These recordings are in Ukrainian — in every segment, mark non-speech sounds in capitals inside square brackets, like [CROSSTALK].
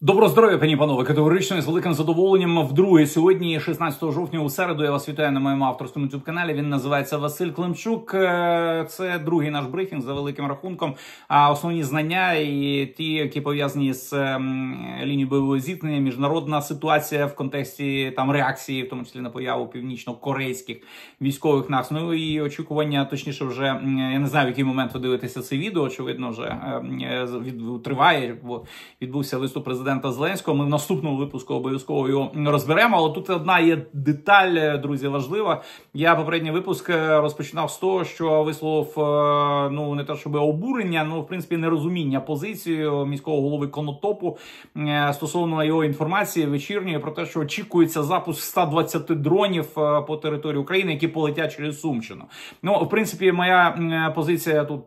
Добро здоров'я, пані панове, категорично з великим задоволенням. Вдруге сьогодні, 16 жовтня, у середу, я вас вітаю на моєму авторському youtube каналі. Він називається Василь Климчук. Е, це другий наш брифінг за великим рахунком. А основні знання і ті, які пов'язані з ем, лінією бойового зіткнення, міжнародна ситуація в контексті там реакції, в тому числі на появу північно-корейських військових нас. Ну і очікування, точніше, вже я не знаю, в який момент ви дивитеся це відео. Очевидно, вже ем, е, від триває, бо відбувся виступ президента президента Зеленського. Ми в наступному випуску обов'язково його розберемо. Але тут одна є деталь, друзі, важлива. Я попередній випуск е, розпочинав з того, що висловив е, ну не те, щоб обурення, ну в принципі нерозуміння позиції міського голови конотопу е, стосовно його інформації вечірньої про те, що очікується запуск 120 дронів по території України, які полетять через Сумщину. Ну, в принципі, моя позиція тут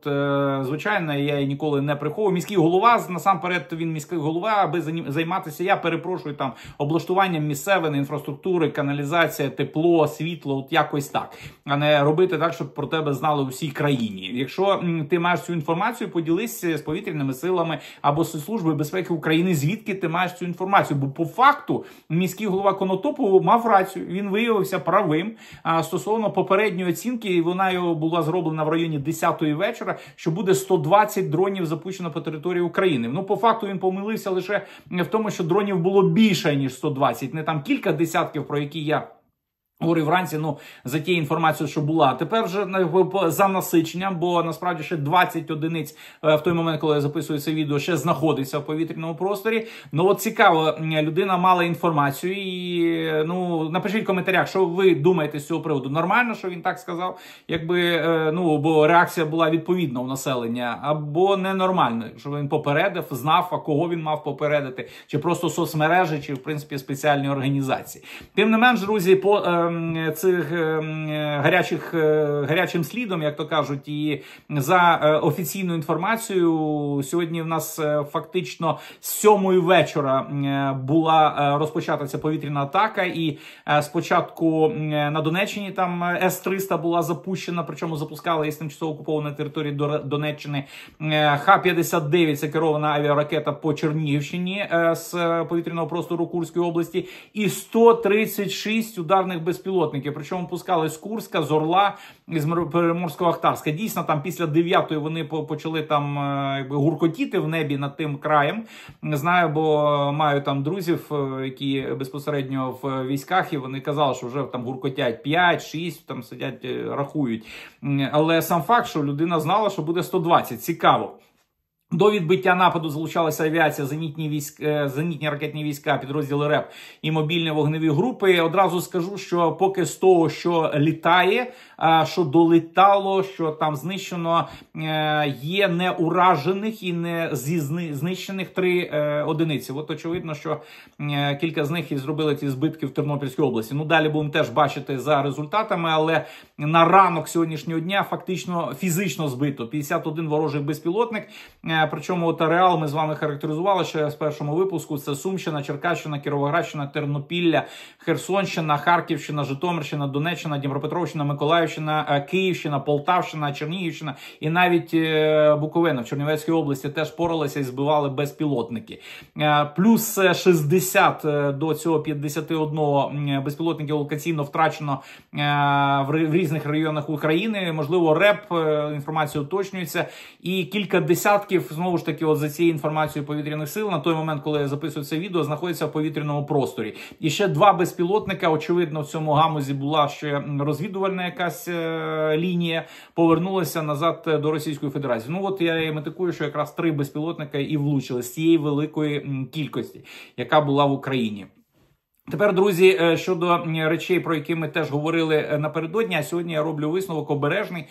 звичайна. Я її ніколи не приховую. Міський голова насамперед він міський голова без займатися. Я перепрошую там облаштуванням місцевої інфраструктури, каналізація, тепло, світло, от якось так, а не робити так, щоб про тебе знали у всій країні. Якщо ти маєш цю інформацію, поділися е, з повітряними силами або з служби безпеки України, звідки ти маєш цю інформацію? Бо по факту міський голова Конотопов мав рацію. Він виявився правим стосовно попередньої оцінки, і вона його була зроблена в районі 10-ї вечора. Що буде 120 дронів запущено по території України? Ну по факту він помилився лише в тому, що дронів було більше ніж 120, не там кілька десятків, про які я. Говорив вранці, ну за тією інформацією, що була. Тепер вже за насиченням, бо насправді ще 20 одиниць е, в той момент, коли я записую це відео, ще знаходиться в повітряному просторі. Ну от цікаво, людина мала інформацію. і Ну напишіть в коментарях, що ви думаєте з цього приводу. Нормально, що він так сказав, якби е, ну бо реакція була відповідна у населення, або ненормально, що він попередив, знав, а кого він мав попередити, чи просто соцмережі, чи в принципі спеціальні організації. Тим не менш, друзі, по. Е, Ем, цих ем, гарячих е, гарячим слідом, як то кажуть, і за е, офіційною інформацією, сьогодні в нас е, фактично з сьомої вечора була розпочата ця повітряна атака. І спочатку на Донеччині там С-300 була запущена, причому запускала із тимчасово окупованої території Донеччини. Х-59 це керована авіаракета по Чернігівщині з повітряного простору Курської області, і 136 ударних безпілотників безпілотники. Причому пускали з Курська, з Орла з Приморського Ахтарська. Дійсно, там після дев'ятої вони почали там е, якби гуркотіти в небі над тим краєм. Не знаю, бо маю там друзів, е, які безпосередньо в військах, і вони казали, що вже там гуркотять 5-6, там сидять, е, рахують. Але сам факт, що людина знала, що буде 120. Цікаво. До відбиття нападу залучалася авіація, зенітні військ, е, зенітні ракетні війська, підрозділи РЕП і мобільні вогневі групи. Одразу скажу, що поки з того, що літає, е, що долітало, що там знищено, е, є неуражених і не знищених три одиниці. От очевидно, що кілька з них і зробили ці збитки в Тернопільській області. Ну далі будемо теж бачити за результатами, але на ранок сьогоднішнього дня фактично фізично збито 51 ворожий безпілотник. Причому та Реал ми з вами характеризували ще в першому випуску. Це Сумщина, Черкащина, Кіровоградщина, Тернопілля, Херсонщина, Харківщина, Житомирщина, Донеччина, Дніпропетровщина, Миколаївщина, е, Київщина, Полтавщина, Чернігівщина і навіть е, Буковина в Чернівецькій області теж поралися і збивали безпілотники. Е, плюс 60 до цього 51 безпілотників локаційно втрачено в різних районах України. Можливо, реп інформація уточнюється, і кілька десятків знову ж таки, от за цією інформацією повітряних сил, на той момент, коли я записую це відео, знаходиться в повітряному просторі. І ще два безпілотника. Очевидно, в цьому гамузі була ще розвідувальна якась е лінія. Повернулася назад е, до Російської Федерації. Ну от я метикую, що якраз три безпілотника і влучили з цієї великої кількості, яка була в Україні. Тепер, друзі, е, щодо речей, про які ми теж говорили е, напередодні, а сьогодні я роблю висновок обережний.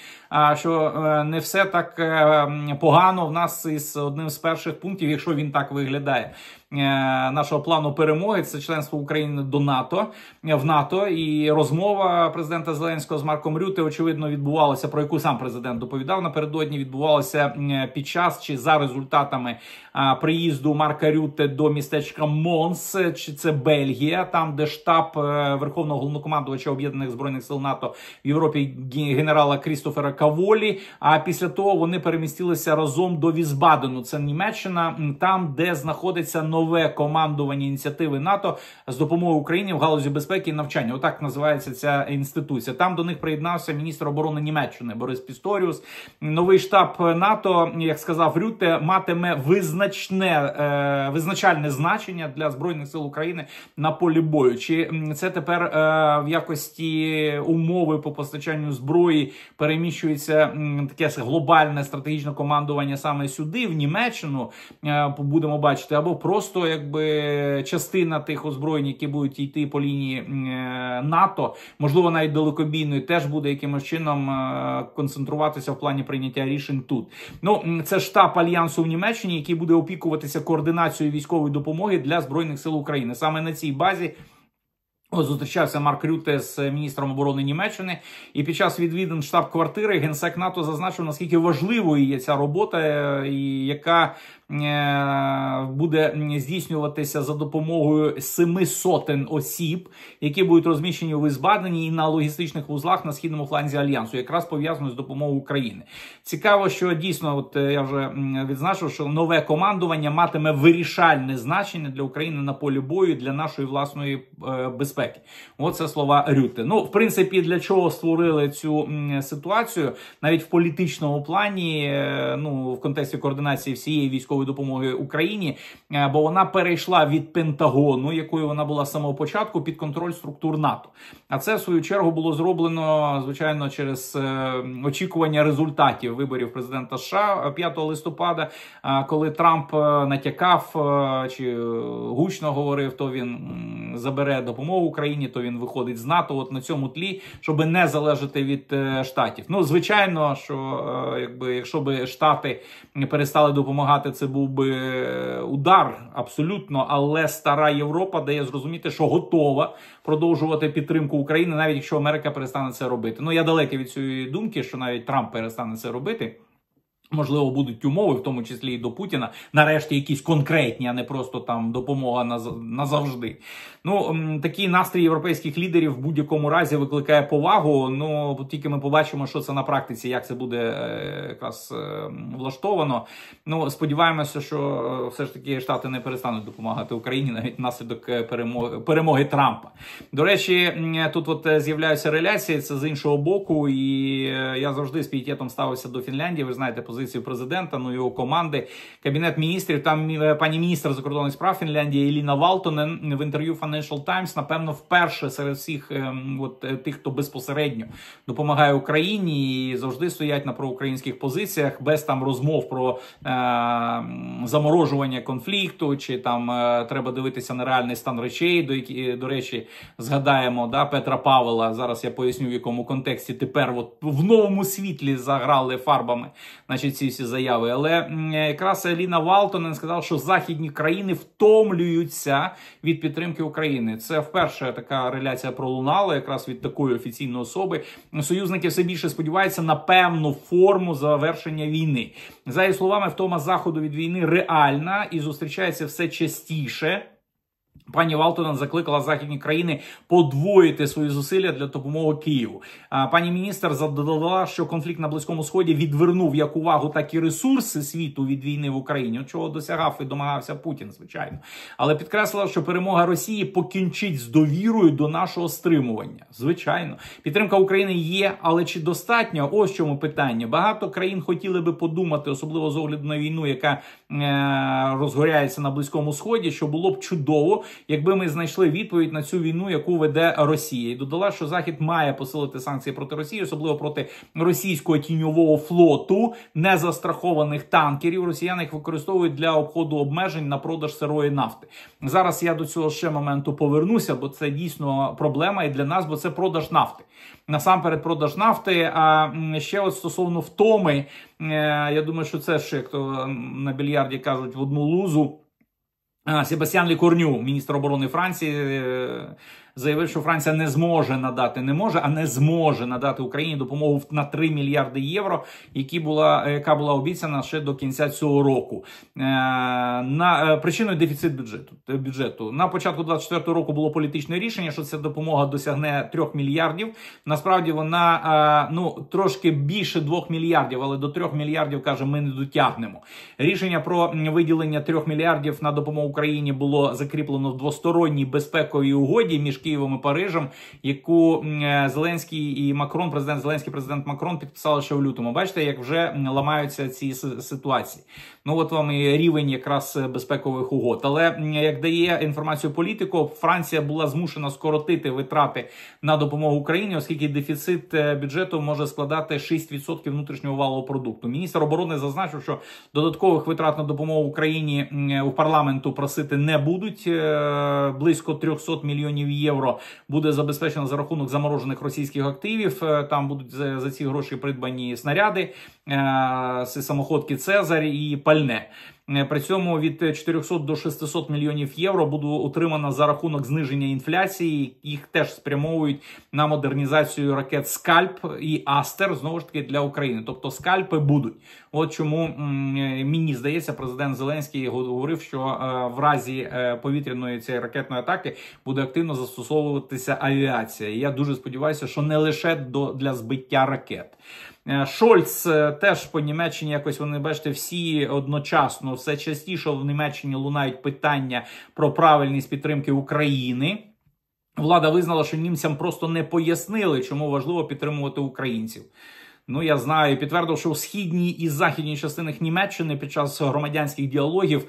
що е, не все так погано в нас із одним з перших пунктів, якщо він так виглядає, нашого плану перемоги це членство України до НАТО в НАТО. І розмова президента Зеленського з Марком Рюте, очевидно, відбувалася, про яку сам президент доповідав напередодні. Відбувалася під час чи за результатами приїзду Марка Рюте до містечка Монс, чи це Бельгія там, де штаб е, Верховного головнокомандувача Об'єднаних Збройних сил НАТО в Європі генерала Крістофера Каволі. А після того вони перемістилися разом до Візбадену. Це Німеччина, там, де знаходиться нове командування ініціативи НАТО з допомогою Україні в галузі безпеки і навчання. Отак називається ця інституція. Там до них приєднався міністр оборони Німеччини Борис Пісторіус. Новий штаб НАТО, як сказав Рюте, матиме визначне е, визначальне значення для збройних сил України на полі полі бою? Чи це тепер е, в якості умови по постачанню зброї переміщується м, таке глобальне стратегічне командування саме сюди, в Німеччину е, будемо бачити, або просто якби частина тих озброєнь, які будуть йти по лінії е, НАТО, можливо, навіть далекобійної, теж буде якимось чином е, концентруватися в плані прийняття рішень тут. Ну це штаб альянсу в Німеччині, який буде опікуватися координацією військової допомоги для збройних сил України саме на цій базі наразі. Зустрічався Марк Рюте з міністром оборони Німеччини, і під час відвідин штаб-квартири генсек НАТО зазначив, наскільки важливою є ця робота, е, і яка Е, буде здійснюватися за допомогою семи сотень осіб, які будуть розміщені в Ізбадені і на логістичних вузлах на східному фланзі альянсу, якраз пов'язано з допомогою України. Цікаво, що дійсно, от е, я вже відзначив, що нове командування матиме вирішальне значення для України на полі бою для нашої власної е, безпеки. Оце слова Рюте. Ну, в принципі, для чого створили цю ситуацію навіть в політичному плані, ну в контексті координації всієї військової військової допомоги Україні, е, бо вона перейшла від Пентагону, якою вона була з самого початку, під контроль структур НАТО. А це в свою чергу було зроблено звичайно через е, очікування результатів виборів президента США 5 е, листопада, коли Трамп натякав чи гучно говорив, то він забере допомогу Україні, то він виходить з НАТО. От на цьому тлі, щоб не залежати від штатів. Ну звичайно, що якби якщо би штати перестали допомагати цим був би е, удар абсолютно. Але стара Європа дає зрозуміти, що готова продовжувати підтримку України, навіть якщо Америка перестане це робити. Ну я далекий від цієї думки, що навіть Трамп перестане це робити. Можливо, будуть умови, в тому числі і до Путіна, нарешті якісь конкретні, а не просто там допомога назавжди. Ну такий настрій європейських лідерів в будь-якому разі викликає повагу. Ну тільки ми побачимо, що це на практиці, як це буде е, якраз е, влаштовано. Ну сподіваємося, що е, все ж таки штати не перестануть допомагати Україні навіть наслідок перемоги перемоги Трампа. До речі, тут от з'являються реляції. Це з іншого боку, і я завжди з пієтетом ставився до Фінляндії. Ви знаєте, позицію Позицію президента, ну його команди, кабінет міністрів. Там е, пані міністр закордонних справ Фінляндії Еліна Валтонен в інтерв'ю Financial Times, напевно, вперше серед всіх, е, от е, тих, хто безпосередньо допомагає Україні і завжди стоять на проукраїнських позиціях, без там розмов про е, заморожування конфлікту, чи там е треба дивитися на реальний стан речей, до які до речі, згадаємо да Петра Павла. Зараз я поясню, в якому контексті тепер от в новому світлі заграли фарбами, значить ці всі заяви, але якраз Еліна Валтонен сказала, що західні країни втомлюються від підтримки України. Це вперше така реляція пролунала, якраз від такої офіційної особи. Союзники все більше сподіваються на певну форму завершення війни. За її словами, втома заходу від війни реальна і зустрічається все частіше. Пані Валтона закликала західні країни подвоїти свої зусилля для допомоги Києву. Пані міністр задала, що конфлікт на близькому сході відвернув як увагу, так і ресурси світу від війни в Україні. Чого досягав і домагався Путін, звичайно, але підкреслила, що перемога Росії покінчить з довірою до нашого стримування. Звичайно, підтримка України є, але чи достатньо? Ось чому питання. Багато країн хотіли би подумати, особливо з огляду на війну, яка е розгоряється на близькому сході, що було б чудово якби ми знайшли відповідь на цю війну, яку веде Росія, і додала, що Захід має посилити санкції проти Росії, особливо проти російського тіньового флоту незастрахованих танкерів. Росіяни їх використовують для обходу обмежень на продаж сирої нафти. Зараз я до цього ще моменту повернуся, бо це дійсно проблема і для нас, бо це продаж нафти. Насамперед, продаж нафти. А ще от стосовно втоми, е, я думаю, що це ще як то на більярді кажуть в одну лузу. Е, Себастьян Лікорню, міністр оборони Франції, е, заявив, що Франція не зможе надати, не може, а не зможе надати Україні допомогу на 3 мільярди євро, які була яка була обіцяна ще до кінця цього року. Е, на е, причиною дефіцит бюджету е, бюджету на початку 24 року було політичне рішення, що ця допомога досягне 3 мільярдів. Насправді вона ну трошки більше 2 мільярдів, але до 3 мільярдів каже, ми не дотягнемо. Рішення про виділення 3 мільярдів на допомогу Україні було закріплено в двосторонній безпековій угоді між. Києвом і Парижем, яку е, Зеленський і Макрон, президент Зеленський, президент Макрон підписали ще в лютому. Бачите, як вже ламаються ці ситуації. Ну от вам і рівень якраз безпекових угод. Але як дає інформацію політико, Франція була змушена скоротити витрати на допомогу Україні, оскільки дефіцит е, бюджету може складати 6% внутрішнього валового продукту. Міністр оборони зазначив, що додаткових витрат на допомогу Україні у парламенту просити не будуть е, близько 300 мільйонів євро євро буде забезпечено за рахунок заморожених російських активів. Е, там будуть за ці гроші придбані снаряди, е, самоходки Цезарь і пальне. Е, при цьому від 400 е, до 600 мільйонів євро буде отримано за рахунок зниження інфляції. Їх теж спрямовують на модернізацію ракет Скальп і Астер знову ж таки для України. Тобто скальпи будуть. От чому е, мені здається, президент Зеленський говорив, що в разі повітряної цієї ракетної атаки буде активно застосовуватися авіація. Я дуже сподіваюся, що не лише до для збиття ракет. Е, Шольц е, теж по Німеччині якось вони бачите, всі одночасно все частіше в Німеччині лунають питання про правильність підтримки України. Влада визнала, що німцям просто не пояснили, чому важливо підтримувати українців. Ну я знаю, підтвердив, що у східній і західній частинах Німеччини під час громадянських діалогів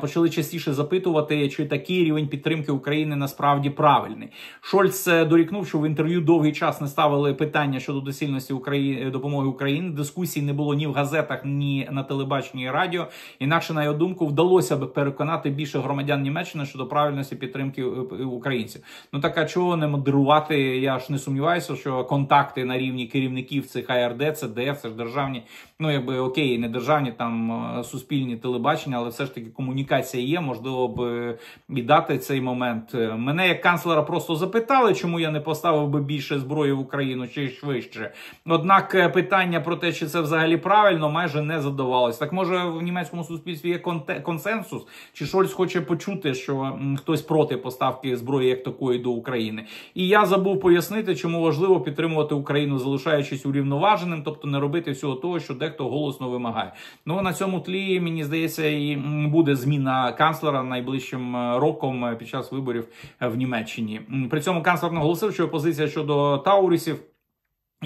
почали частіше запитувати, чи такий рівень підтримки України насправді правильний. Шольц е, дорікнув, що в інтерв'ю довгий час не ставили питання щодо доцільності України е, допомоги Україні. Дискусій не було ні в газетах, ні на телебаченні і радіо. Інакше на його думку вдалося б переконати більше громадян Німеччини щодо правильності підтримки е, українців. Ну так а чого не модерувати? Я ж не сумніваюся, що контакти на рівні керівників цих АР БРД, ЦДФ, все ж державні, ну якби окей, не державні там е, суспільні телебачення, але все ж таки комунікація є. Можливо б е, і дати цей момент. Е, мене як канцлера просто запитали, чому я не поставив би більше зброї в Україну чи швидше. Однак питання про те, чи це взагалі правильно, майже не задавалось. Так може в німецькому суспільстві є консенсус, чи Шольц хоче почути, що хтось проти поставки зброї як такої до України. І я забув пояснити, чому важливо підтримувати Україну, залишаючись урівноваженою, врівноваженим, тобто не робити всього того, що дехто голосно вимагає. Ну на цьому тлі мені здається, і буде зміна канцлера найближчим е, роком е, під час виборів е, в Німеччині. При цьому канцлер наголосив, що опозиція щодо Таурісів.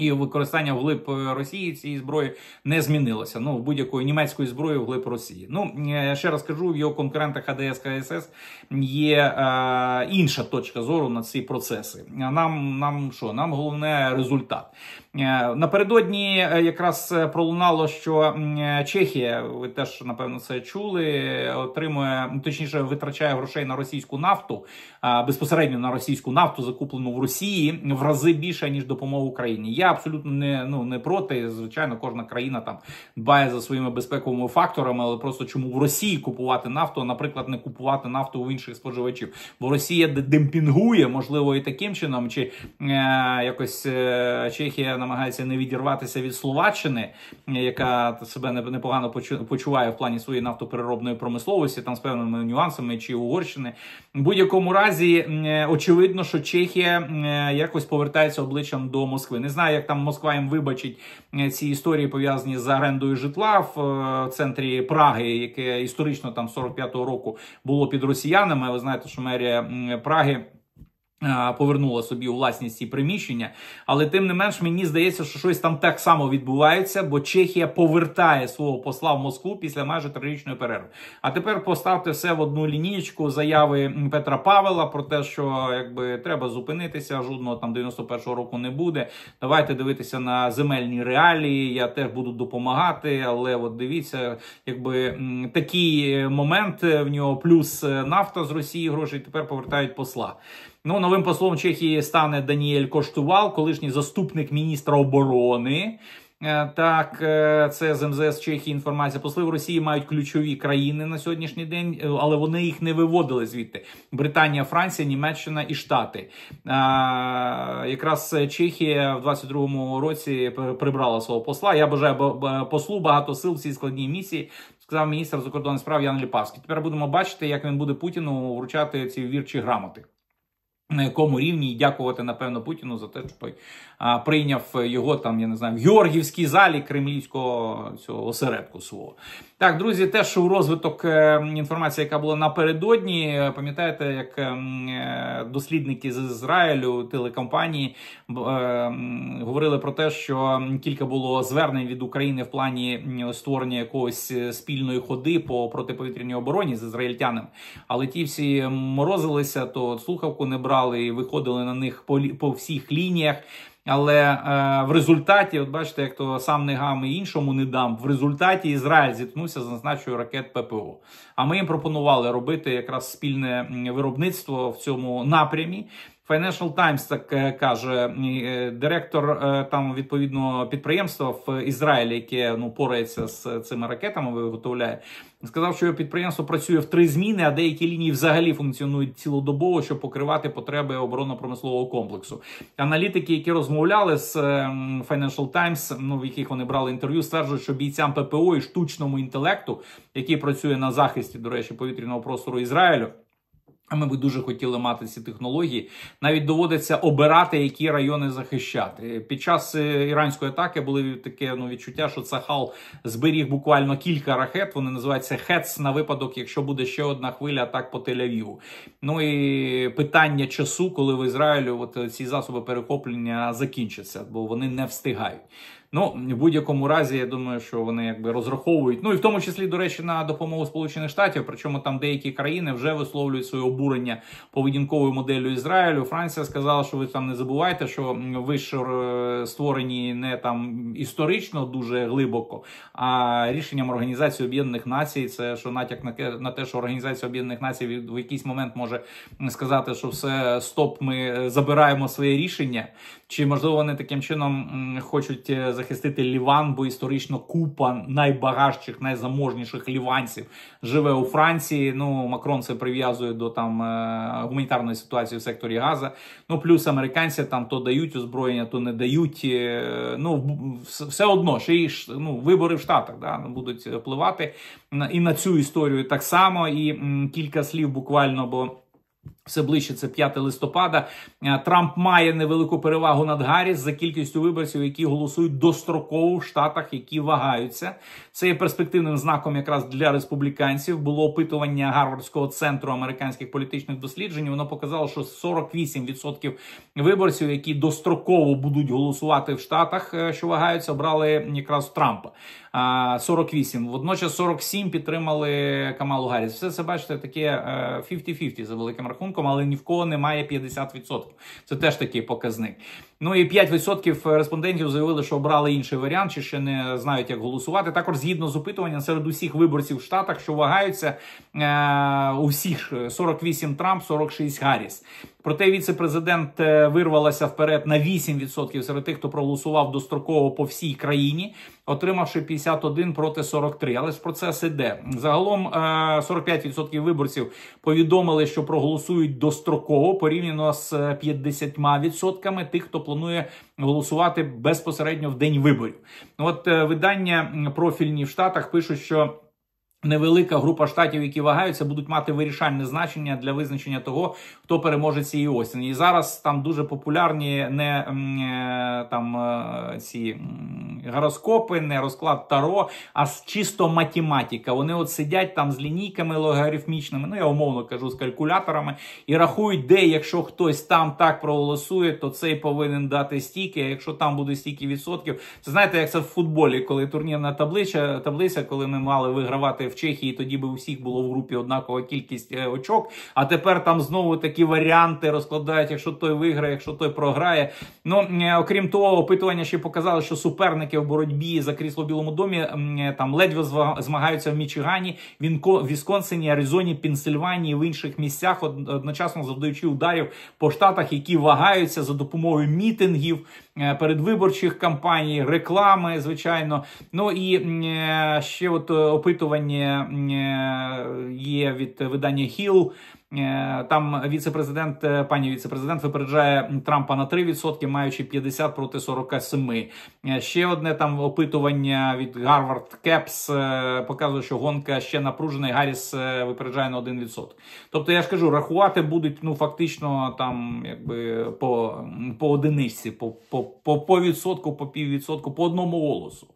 І використання вглиб е, Росії цієї зброї не змінилося. Ну, будь-якої німецької зброї вглиб Росії. Ну е, ще раз кажу, в його конкурентах АДС КСС є е, інша точка зору на ці процеси. Нам нам що? Нам головне результат. Е, напередодні якраз пролунало, що Чехія, ви теж напевно це чули, отримує точніше витрачає грошей на російську нафту безпосередньо на російську нафту, закуплену в Росії в рази більше ніж допомога Україні. Я абсолютно не ну не проти. Звичайно, кожна країна там дбає за своїми безпековими факторами, але просто чому в Росії купувати нафту, а, наприклад, не купувати нафту у інших споживачів, бо Росія демпінгує, можливо, і таким чином, чи е, якось е, Чехія намагається не відірватися від Словаччини, яка себе непогано почуває в плані своєї нафтопереробної промисловості, там з певними нюансами чи Угорщини. В будь-якому разі, е, очевидно, що Чехія е, якось повертається обличчям до Москви. Не знаю. Москва, як там Москва їм вибачить е, ці історії пов'язані з орендою житла в е, центрі Праги, яке історично там 45-го року було під росіянами. Ви знаєте, що мерія Праги. Е, повернула собі у власність ці приміщення, але тим не менш мені здається, що щось там так само відбувається, бо Чехія повертає свого посла в Москву після майже трирічної перерви. А тепер поставте все в одну лінієчку заяви Петра Павела про те, що якби треба зупинитися, жодного там 91-го року не буде. Давайте дивитися на земельні реалії. Я теж буду допомагати. Але от дивіться, якби такий е, момент е, в нього плюс нафта з Росії гроші тепер повертають посла. Ну, новим послом Чехії стане Даніель Коштувал, колишній заступник міністра оборони. Е, так, е, це з МЗС Чехії інформація. Посли в Росії мають ключові країни на сьогоднішній день, е, але вони їх не виводили звідти: Британія, Франція, Німеччина і Штати. А, якраз Чехія в 22-му році прибрала свого посла. Я бажаю послу багато сил в цій складній місії. Сказав міністр закордонних справ Ян Ліпавський. Тепер будемо бачити, як він буде Путіну вручати ці вірчі грамоти на якому рівні і дякувати напевно Путіну за те, що той а, прийняв його там, я не знаю, в Георгівській залі кремлівського цього осередку свого. Так, друзі, теж у розвиток е, інформації, яка була напередодні, е, пам'ятаєте, як ем, е, дослідники з Ізраїлю телекомпанії е, говорили про те, що кілька було звернень від України в плані створення якогось спільної ходи по протиповітряній обороні з ізраїльтянами. Але ті всі морозилися, то слухавку не брали і виходили на них по, по всіх лініях. Але е, в результаті, от бачите, як то сам не гам і іншому не дам. В результаті Ізраїль зіткнувся з назначою ракет ППО. А ми їм пропонували робити якраз спільне виробництво в цьому напрямі. Financial Times, так е, каже е, директор е, там відповідного підприємства в Ізраїлі, яке ну порається з цими ракетами, виготовляє, сказав, що його підприємство працює в три зміни, а деякі лінії взагалі функціонують цілодобово, щоб покривати потреби оборонно-промислового комплексу. Аналітики, які розмовляли з Financial Times, ну в яких вони брали інтерв'ю, стверджують, що бійцям ППО і штучному інтелекту, який працює на захисті, до речі, повітряного простору Ізраїлю. Ми би дуже хотіли мати ці технології. Навіть доводиться обирати, які райони захищати. Під час е, іранської атаки були таке ну, відчуття, що Цахал зберіг буквально кілька ракет. Вони називаються хец на випадок, якщо буде ще одна хвиля атак по Тель-Авіву. Ну і питання часу, коли в Ізраїлю от е, ці засоби перехоплення закінчаться, бо вони не встигають. Ну в будь-якому разі, я думаю, що вони якби розраховують. Ну і в тому числі, до речі, на допомогу Сполучених Штатів. Причому там деякі країни вже висловлюють своє обурення поведінковою моделлю Ізраїлю. Франція сказала, що ви там не забувайте, що ви ж е, створені не там історично дуже глибоко. А рішенням організації Об'єднаних Націй це що натяк на те, що організація Об'єднаних Націй в якийсь момент може сказати, що все стоп, ми забираємо своє рішення, чи можливо вони таким чином хочуть е, захистити Ліван, бо історично купа найбагатших, найзаможніших ліванців живе у Франції. Ну Макрон це прив'язує до там е, гуманітарної ситуації в секторі Газа. Ну плюс американці там то дають озброєння, то не дають. Е, ну все одно ще й ну, вибори в Штатах да, будуть впливати і на цю історію так само. І м, кілька слів буквально бо. Все ближче це 5 листопада. Е, Трамп має невелику перевагу над Гарріс за кількістю виборців, які голосують достроково в штатах, які вагаються. Це є перспективним знаком якраз для республіканців. Було опитування Гарвардського центру американських політичних досліджень. Воно показало, що 48% виборців, які достроково будуть голосувати в штатах, е, що вагаються, обрали якраз Трампа. 48. Водночас 47 підтримали Камалу Гарріс. Все це бачите, таке 50-50 е, за великим рахунком прибутком, але ні в кого немає 50%. Це теж такий показник. Ну і 5% е, респондентів заявили, що обрали інший варіант, чи ще не знають, як голосувати. Також згідно з опитуванням серед усіх виборців в штатах, що вагаються е у всіх 48 е, Трамп, 46 Гарріс. Проте віце-президент е, вирвалася вперед на 8% серед тих, хто проголосував достроково по всій країні, отримавши 51 проти 43. Але ж процес іде. Загалом 45% виборців повідомили, що проголосують достроково порівняно з 50% тих, хто планує голосувати безпосередньо в день виборів. От е, видання профільні в Штатах пишуть, що. Невелика група штатів, які вагаються, будуть мати вирішальне значення для визначення того, хто переможе цієї осені. І зараз там дуже популярні не е, там е, ці гороскопи, не розклад таро, а чисто математика. Вони от сидять там з лінійками логарифмічними, ну я умовно кажу, з калькуляторами і рахують, де якщо хтось там так проголосує, то цей повинен дати стільки. а Якщо там буде стільки відсотків, це знаєте, як це в футболі, коли турнірна таблиця, таблиця, коли ми мали вигравати в Чехії тоді би у всіх було в групі однакова кількість е, очок. А тепер там знову такі варіанти розкладають, якщо той виграє, якщо той програє. Ну е, окрім того, опитування ще показали, що суперники в боротьбі за крісло в Білому домі е, там ледве змагаються в Мічигані, Вісконсині, Аризоні, Пенсильванії в інших місцях, одночасно завдаючи ударів по штатах, які вагаються за допомогою мітингів. Е, передвиборчих кампаній, реклами, звичайно. Ну і е, ще от е, опитування є від видання Hill, Е, там віцепрезидент, е, пані віцепрезидент випереджає Трампа на 3%, маючи 50 проти 47. Е, ще одне там опитування від Гарвард Кепс показує, що гонка ще напружена. і Гарріс випереджає на 1%. Тобто я ж кажу, рахувати будуть ну фактично там, якби по по одиничці, по, по, по відсотку, по піввідсотку, по одному голосу.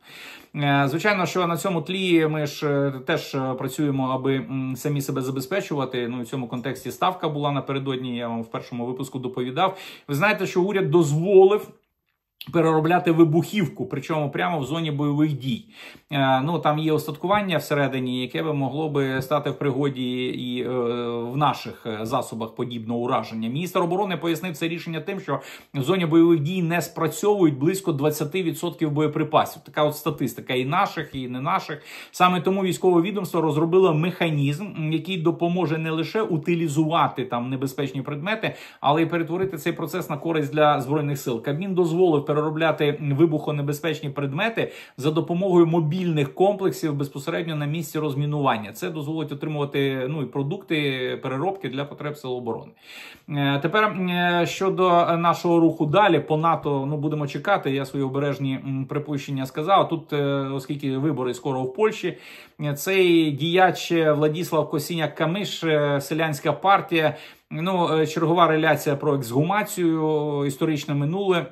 Е, звичайно, що на цьому тлі ми ж е, теж е, працюємо, аби самі себе забезпечувати. Ну, в цьому контексті ставка була напередодні. Я вам в першому випуску доповідав. Ви знаєте, що уряд дозволив Переробляти вибухівку, причому прямо в зоні бойових дій. Е, ну там є остаткування всередині, яке би могло би стати в пригоді і е, в наших е, засобах подібного ураження. Міністр оборони пояснив це рішення тим, що в зоні бойових дій не спрацьовують близько 20% боєприпасів. Така от статистика і наших, і не наших. Саме тому військове відомство розробило механізм, який допоможе не лише утилізувати там небезпечні предмети, але й перетворити цей процес на користь для збройних сил. Кабмін дозволив переробляти вибухонебезпечні предмети за допомогою мобільних комплексів безпосередньо на місці розмінування. Це дозволить отримувати ну і продукти переробки для потреб сил оборони. Е, тепер е, щодо нашого руху далі по НАТО, ну будемо чекати. Я свої обережні припущення сказав. Тут, е, оскільки вибори скоро в Польщі, цей діяч Владіслав Косіняк Камиш, селянська партія. Ну, чергова реляція про ексгумацію, історичне минуле.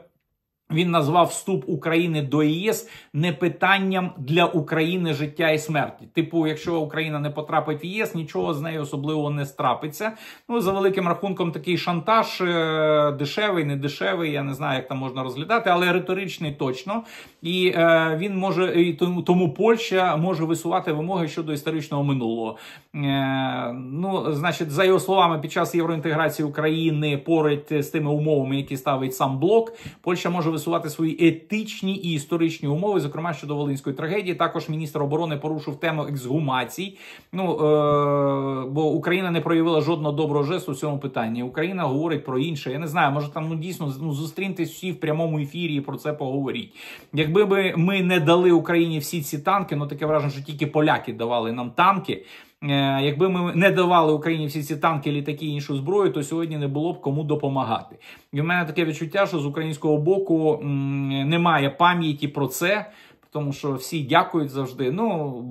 Він назвав вступ України до ЄС не питанням для України життя і смерті. Типу, якщо Україна не потрапить в ЄС, нічого з нею особливо не страпиться. Ну за великим рахунком, такий шантаж е дешевий, не дешевий. Я не знаю, як там можна розглядати, але риторичний точно. І е він може і тому, тому Польща може висувати вимоги щодо історичного минулого. Е ну, значить, за його словами, під час євроінтеграції України поряд з тими умовами, які ставить сам блок, Польща може висувати з'ясувати свої етичні і історичні умови, зокрема щодо волинської трагедії. Також міністр оборони порушив тему ексгумацій. Ну е- бо Україна не проявила жодного доброго жесту в цьому питанні. Україна говорить про інше. Я не знаю, може там ну дійсно ну, зустріньтесь всі в прямому ефірі і про це поговоріть. Якби ми не дали Україні всі ці танки, ну таке враження, що тільки поляки давали нам танки. Е, якби ми не давали Україні всі ці танки, літаки і іншу зброю, то сьогодні не було б кому допомагати. І в мене таке відчуття, що з українського боку немає пам'яті про це, тому що всі дякують завжди. Ну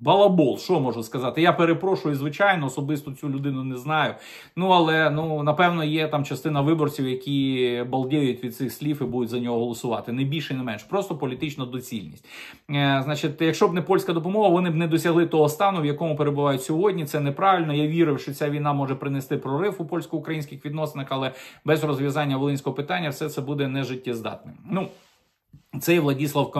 балабол, що можу сказати? Я перепрошую, звичайно, особисто цю людину не знаю. Ну але ну напевно є там частина виборців, які балдіють від цих слів і будуть за нього голосувати. Не більше, не менш, просто політична доцільність. Е, Значить, якщо б не польська допомога, вони б не досягли того стану, в якому перебувають сьогодні. Це неправильно. Я вірив, що ця війна може принести прорив у польсько-українських відносинах, але без розв'язання волинського питання все це буде нежиттєздатним. Ну. Це і Владіслав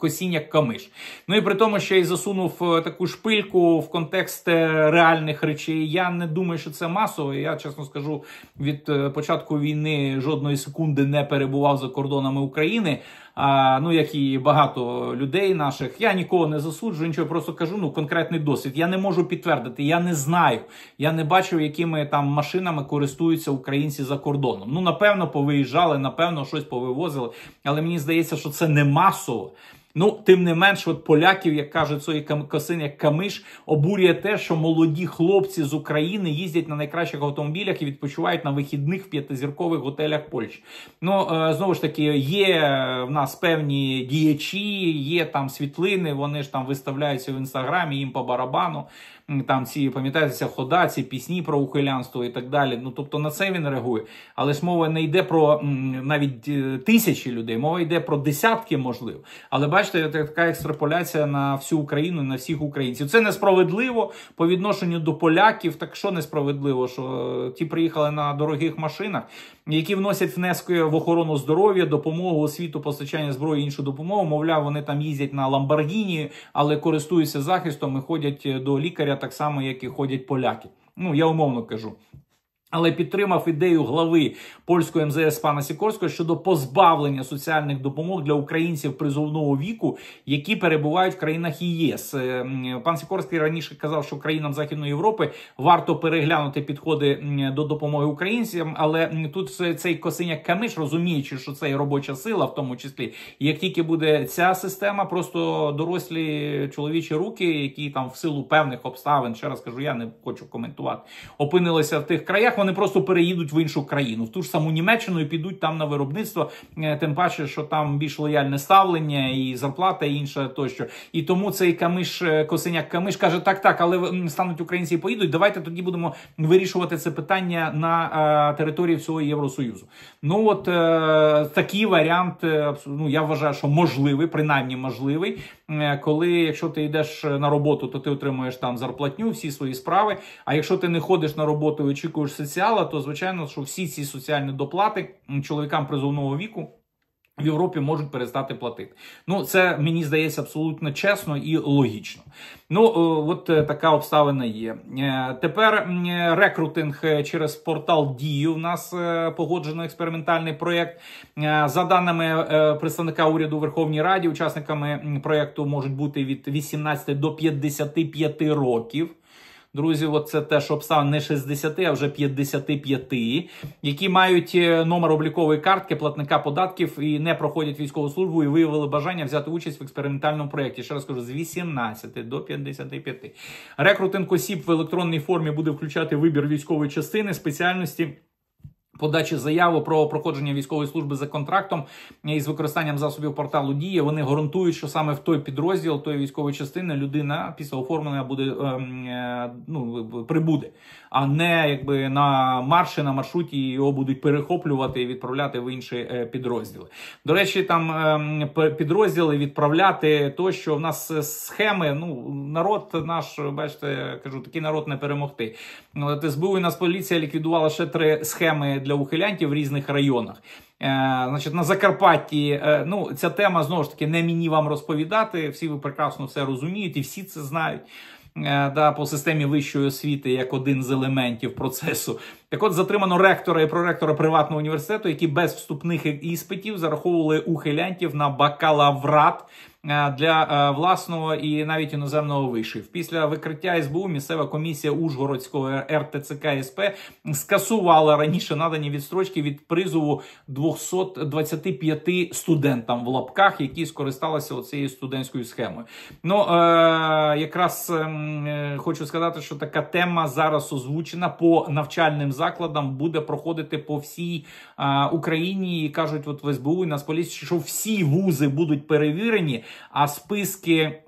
Косіняк Камиш. Ну і при тому, що я й засунув е, таку шпильку в контекст е, реальних речей. Я не думаю, що це масово. Я чесно скажу, від е, початку війни жодної секунди не перебував за кордонами України. А, Ну, як і багато людей наших, я нікого не засуджую, нічого просто кажу. Ну, конкретний досвід. Я не можу підтвердити, я не знаю. Я не бачив, якими там машинами користуються українці за кордоном. Ну, напевно, повиїжджали, напевно, щось повивозили але мені здається, що це не масово. Ну, тим не менш, от поляків, як кажуть свої косин, як камиш, обурює те, що молоді хлопці з України їздять на найкращих автомобілях і відпочивають на вихідних в п'ятизіркових готелях Польщі. Ну е, знову ж таки, є е, в нас певні діячі, є там світлини. Вони ж там виставляються в інстаграмі, їм по барабану там ці, пам'ятаєте, ця хода, ці пісні про ухилянство і так далі. Ну тобто на це він реагує. Але ж мова не йде про навіть е, тисячі людей, мова йде про десятки, можливо. Але бачите, така екстраполяція на всю Україну, на всіх українців. Це несправедливо по відношенню до поляків. Так що несправедливо, що е, ті приїхали на дорогих машинах, які вносять внески в охорону здоров'я, допомогу, освіту, постачання зброї, іншу допомогу. Мовляв, вони там їздять на Ламборгіні, але користуються захистом і ходять е, до лікаря так само, як і ходять поляки. Ну я умовно кажу. Але підтримав ідею глави польської МЗС пана Сікорського щодо позбавлення соціальних допомог для українців призовного віку, які перебувають в країнах ЄС. Е, пан Сікорський раніше казав, що країнам Західної Європи варто переглянути підходи до допомоги українцям. Але тут цей косиняк камиш, розуміючи, що це і робоча сила, в тому числі як тільки буде ця система, просто дорослі чоловічі руки, які там в силу певних обставин, ще раз кажу, я не хочу коментувати, опинилися в тих краях вони просто переїдуть в іншу країну, в ту ж саму Німеччину і підуть там на виробництво. Е, тим паче, що там більш лояльне ставлення і зарплата і інше тощо. І тому цей камиш е, Косиняк Камиш каже: так, так, але стануть українці і поїдуть. Давайте тоді будемо вирішувати це питання на е, території всього Євросоюзу. Ну от такий варіант, ну я вважаю, що можливий, принаймні можливий. Е, коли якщо ти йдеш е, на роботу, то ти отримуєш там зарплатню, всі свої справи. А якщо ти не ходиш на роботу і очікуєш соціала, то звичайно, що всі ці соціальні доплати чоловікам призовного віку в Європі можуть перестати платити. Ну, це мені здається абсолютно чесно і логічно. Ну, е, от е, така обставина є. Е, тепер рекрутинг через портал Дію. У нас погоджено експериментальний проєкт. За даними представника уряду Верховній Раді, учасниками проєкту можуть бути від 18 до 55 років. Друзі, от те теж обставин не 60, а вже 55, які мають е, номер облікової картки платника податків і не проходять військову службу, і виявили бажання взяти участь в експериментальному проєкті. Ще раз кажу, з 18 до 55. Рекрутинг осіб в електронній формі буде включати вибір військової частини спеціальності. Подачі заяви про проходження військової служби за контрактом і з використанням засобів порталу Дія вони гарантують, що саме в той підрозділ тої військової частини людина після оформлення буде ем, е, ну прибуде, а не якби на марші на маршруті його будуть перехоплювати і відправляти в інші е, підрозділи. До речі, там ем, підрозділи відправляти то, що в нас е, схеми. Ну народ наш, бачите, кажу, такий народ не перемогти. СБУ і нас поліція ліквідувала ще три схеми для ухилянтів в різних районах. E, значить, на Закарпатті, e, ну ця тема знову ж таки не мені вам розповідати. Всі ви прекрасно все розумієте, і всі це знають. E, да, По системі вищої освіти як один з елементів процесу. Так от затримано ректора і проректора приватного університету, які без вступних іспитів зараховували ухилянтів на бакалаврат. Е, для е, власного і навіть іноземного вишів. Після викриття СБУ місцева комісія Ужгородського РТЦК СП скасувала раніше надані відстрочки від призову 225 студентам в лапках, які скористалися цією студентською схемою. Ну е, якраз ем, е хочу сказати, що така тема зараз озвучена по навчальним закладам, буде проходити по всій е Україні і кажуть, от в СБУ і Нацполіції, що всі вузи будуть перевірені а списки. Е,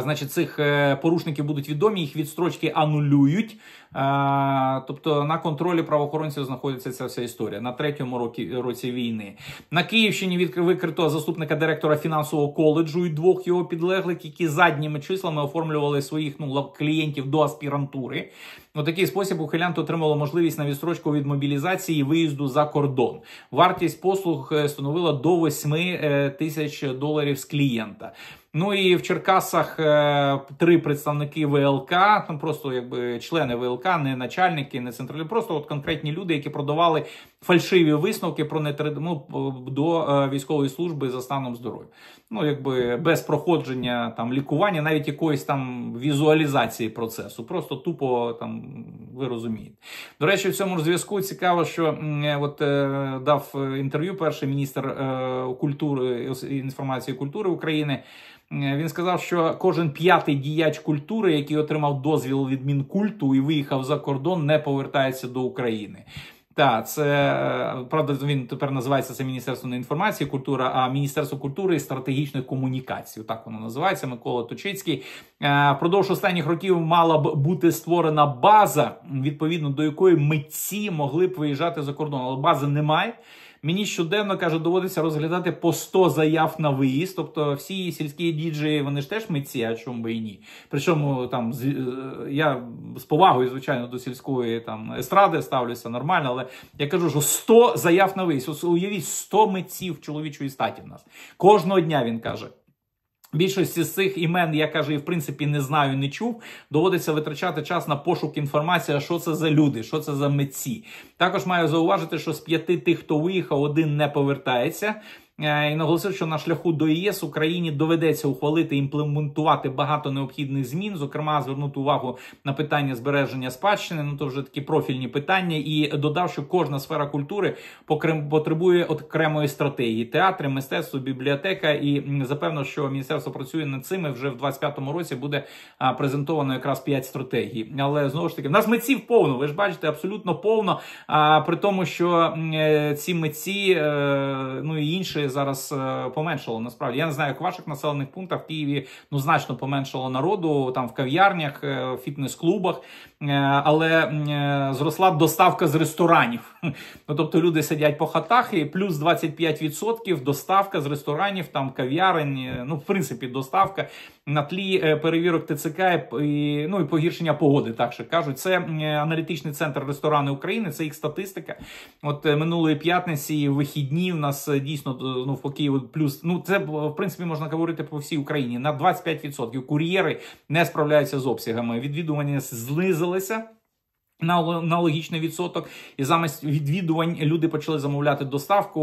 значить, цих е, порушників будуть відомі, їх відстрочки анулюють. Е, тобто на контролі правоохоронців знаходиться ця вся історія на третьому році, році війни. На Київщині відкрив викрито заступника директора фінансового коледжу і двох його підлеглих, які задніми числами оформлювали своїх ну клієнтів до аспірантури. У такий спосіб ухилянт отримало можливість на відстрочку від мобілізації і виїзду за кордон. Вартість послуг е, становила до 8 е, тисяч доларів з клієнта. Ну і в Черкасах три представники ВЛК, там просто якби члени ВЛК. ЦВК, не начальники, не централі, просто от конкретні люди, які продавали фальшиві висновки про нетри... ну, до е, військової служби за станом здоров'я. Ну якби без проходження там лікування, навіть якоїсь там візуалізації процесу. Просто тупо там ви розумієте. До речі, в цьому ж зв'язку цікаво, що е, от е, дав інтерв'ю перший міністр культури інформації культури України. Е, він сказав, що кожен п'ятий діяч культури, який отримав дозвіл від мінкульту і виїхав за кордон, не повертається до України. Так, це правда, він тепер називається це Міністерство не інформації, культура, а Міністерство культури і стратегічних комунікацій. Так воно називається. Микола Точицький. Е, Продовж останніх років мала б бути створена база, відповідно до якої митці могли б виїжджати за кордон, але бази немає. Мені щоденно каже, доводиться розглядати по 100 заяв на виїзд. Тобто всі сільські діджеї, вони ж теж митці, а чому би і ні. Причому там з е, я з повагою, звичайно, до сільської там естради ставлюся нормально, але я кажу, що 100 заяв на виїзд. Уявіть 100 митців чоловічої статі в нас. Кожного дня він каже. Більшості з цих імен я кажу, і в принципі не знаю, не чув. Доводиться витрачати час на пошук інформації, що це за люди, що це за митці. Також маю зауважити, що з п'яти тих, хто виїхав, один не повертається. Е, і наголосив, що на шляху до ЄС Україні доведеться ухвалити імплементувати багато необхідних змін, зокрема звернути увагу на питання збереження спадщини. Ну то вже такі профільні питання, і додав, що кожна сфера культури потребує окремої стратегії: театри, мистецтво, бібліотека. І запевно, що міністерство працює над цим, Вже в 25-му році буде презентовано якраз п'ять стратегій. Але знову ж таки, в нас митців повно. Ви ж бачите, абсолютно повно. А при тому, що е, ці митці, е, ну і інші зараз е, поменшало. Насправді я не знаю, як в ваших населених пунктах в Києві ну значно поменшало народу там в кав'ярнях, е, фітнес-клубах, е, але зросла доставка з ресторанів. [LAUGHS] Ну тобто люди сидять по хатах, і плюс 25% доставка з ресторанів, там кав'ярень. Ну, в принципі, доставка на тлі перевірок ТЦК і ну і погіршення погоди. Так що кажуть, це аналітичний центр ресторани України. Це їх статистика. От минулої п'ятниці вихідні в нас дійсно ну по Києву плюс. Ну це в принципі можна говорити по всій Україні. На 25% кур'єри не справляються з обсягами. Відвідування знизилися на логічний відсоток, і замість відвідувань люди почали замовляти доставку.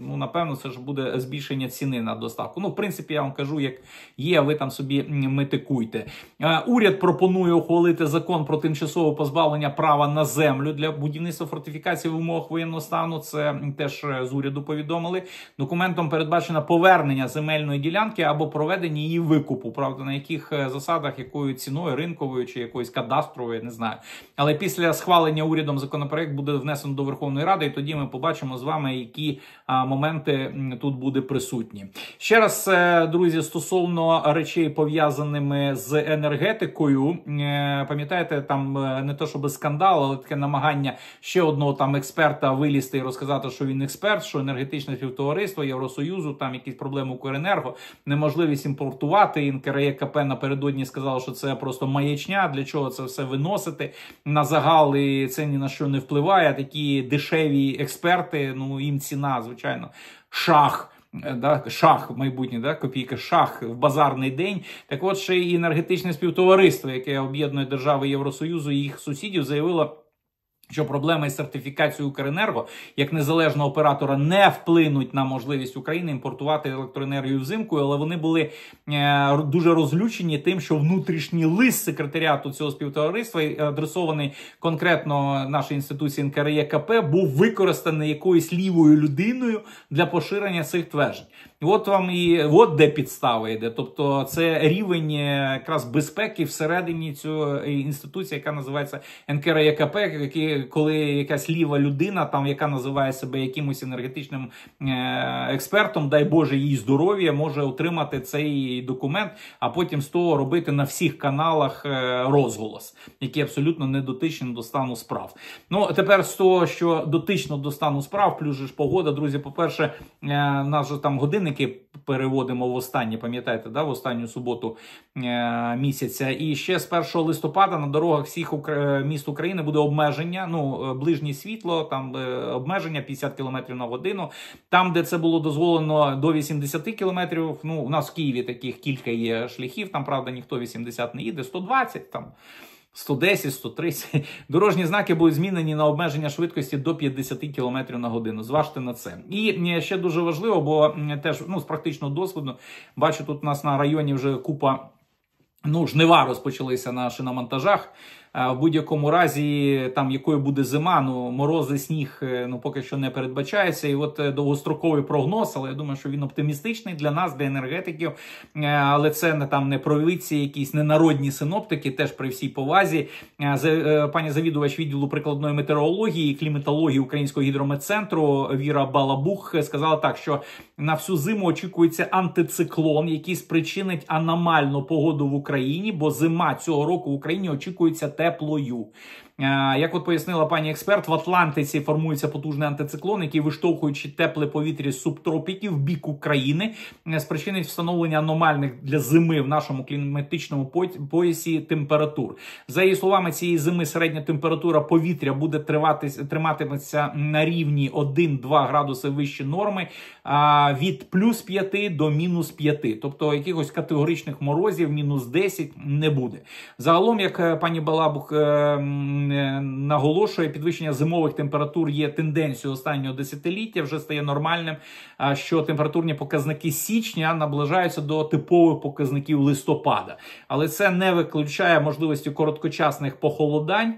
Ну напевно, це ж буде збільшення ціни на доставку. Ну, в принципі, я вам кажу, як є. Ви там собі метикуйте. Е, уряд пропонує ухвалити закон про тимчасове позбавлення права на землю для будівництва фортифікації в умовах воєнного стану. Це теж е, з уряду повідомили. Документом передбачено повернення земельної ділянки або проведення її викупу. Правда, на яких е, засадах, якою ціною ринковою чи якоюсь кадастровою, я не знаю. Але після схвалення урядом законопроект буде внесено до Верховної Ради, і тоді ми побачимо з вами, які моменти тут буде присутні. Ще раз, е, друзі, стосовно речей пов'язаними з енергетикою, е, пам'ятаєте, там е, не то, щоб скандал, але таке намагання ще одного там експерта вилізти і розказати, що він експерт, що енергетичне співтовариство Євросоюзу, там якісь проблеми Укренерго, неможливість імпортувати. НКРЕКП напередодні сказала, що це просто маячня. Для чого це все виносити? на загал і це ні на що не впливає. Такі дешеві експерти, ну їм ціна, звичайно, шах. Е, да, шах в майбутнє, да, копійка шах в базарний день. Так, от ще й енергетичне співтовариство, яке об'єднує держави Євросоюзу і їх сусідів, заявило що проблеми із сертифікацією Укренерго як незалежного оператора не вплинуть на можливість України імпортувати електроенергію взимку, але вони були е, дуже розлючені тим, що внутрішній лист секретаріату цього співтовариства, адресований конкретно нашій інституції НКРЄКП, був використаний якоюсь лівою людиною для поширення цих тверджень. От вам і от де підстава йде. Тобто, це рівень е, якраз безпеки всередині цього е, інституції, яка називається НКРЄКП, який коли якась ліва людина, там яка називає себе якимось енергетичним е, експертом, дай Боже їй здоров'я, може отримати цей документ, а потім з того робити на всіх каналах е, розголос, який абсолютно не дотичний до стану справ. Ну тепер з того, що дотично до стану справ, плюс ж погода, друзі. По перше, е, нас же там годинники переводимо в останнє, пам'ятаєте, да, в останню суботу місяця. І ще з 1 листопада на дорогах всіх міст України буде обмеження ну, е, ближнє світло, там е, обмеження 50 км на годину. Там, де це було дозволено до 80 км, ну, у нас в Києві таких кілька є шляхів, там, правда, ніхто 80 не їде, 120 там. 110, 130. Дорожні знаки будуть змінені на обмеження швидкості до 50 км на годину. Зважте на це. І ще дуже важливо, бо теж ну, з практичного досвіду бачу, тут у нас на районі вже купа ну, жнива розпочалися на шиномонтажах. Е, в будь-якому разі, там якою буде зима, ну морози, сніг е, ну поки що не передбачається. І от е, довгостроковий прогноз, але я думаю, що він оптимістичний для нас, для енергетиків. Але це не там не провидці, якісь ненародні синоптики, теж при всій повазі. пані завідувач відділу прикладної метеорології і кліматології Українського гідрометцентру Віра Балабух сказала так, що на всю зиму очікується антициклон, який спричинить аномальну погоду в Україні, бо зима цього року в Україні очікується теплою. Е, як от пояснила пані експерт, в Атлантиці формується потужний антициклон, який виштовхуючи тепле повітря з субтропіків в бік України, е, спричинить встановлення аномальних для зими в нашому кліматичному поясі температур. За її словами, цієї зими середня температура повітря буде триватися триматиметься на рівні 1-2 градуси вищі норми, від плюс 5 до мінус 5. тобто якихось категоричних морозів, мінус 10 не буде. Загалом, як е, пані Балабух. Е, наголошує, підвищення зимових температур є тенденцією останнього десятиліття. Вже стає нормальним, що температурні показники січня наближаються до типових показників листопада, але це не виключає можливості короткочасних похолодань.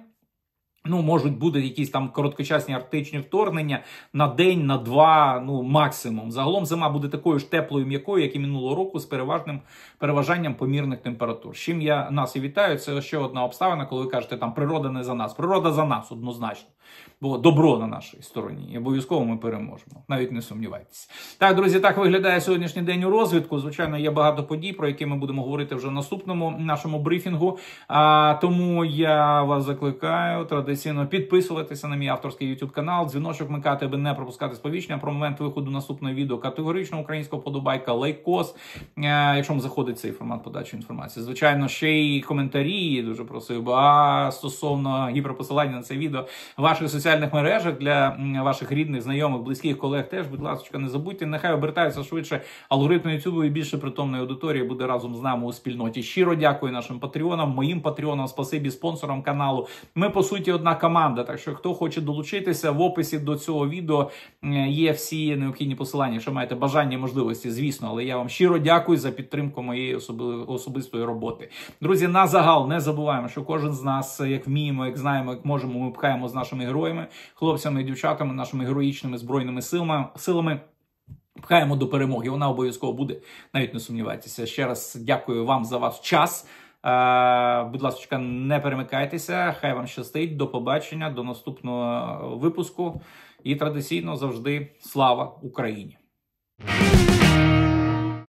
Ну, можуть бути якісь там короткочасні арктичні вторгнення на день, на два, ну максимум. Загалом зима буде такою ж теплою, м'якою, як і минулого року, з переважним переважанням помірних температур. З Чим я нас і вітаю, це ще одна обставина, коли ви кажете, там природа не за нас. Природа за нас однозначно. Бо добро на нашій стороні. І обов'язково ми переможемо. Навіть не сумнівайтеся. Так, друзі, так виглядає сьогоднішній день у розвитку. Звичайно, є багато подій, про які ми будемо говорити вже в наступному нашому брифінгу. А тому я вас закликаю традиційно традиційно підписуватися на мій авторський YouTube канал, дзвіночок микати, аби не пропускати сповіщення про момент виходу наступного відео категорично українського подобайка, лайкос. Е, якщо вам заходить цей формат подачі інформації, звичайно, ще й коментарі дуже просив. би, А стосовно гіперпосилання на це відео в ваших соціальних мережах для ваших рідних, знайомих, близьких колег теж, будь ласка, не забудьте. Нехай обертаються швидше алгоритми YouTube і більше притомної аудиторії буде разом з нами у спільноті. Щиро дякую нашим патреонам, моїм патреонам, спасибі спонсорам каналу. Ми по суті одне одна команда. Так що, хто хоче долучитися, в описі до цього відео е, є всі необхідні посилання, якщо маєте бажання, і можливості, звісно. Але я вам щиро дякую за підтримку моєї особи, особистої роботи. Друзі, на загал не забуваємо, що кожен з нас, як вміємо, як знаємо, як можемо, ми пхаємо з нашими героями, хлопцями і дівчатами, нашими героїчними збройними силами силами. Пхаємо до перемоги, вона обов'язково буде. Навіть не сумнівайтеся. Ще раз дякую вам за ваш час. Е, будь ласка, не перемикайтеся. Хай вам щастить. До побачення, до наступного випуску. І традиційно завжди слава Україні.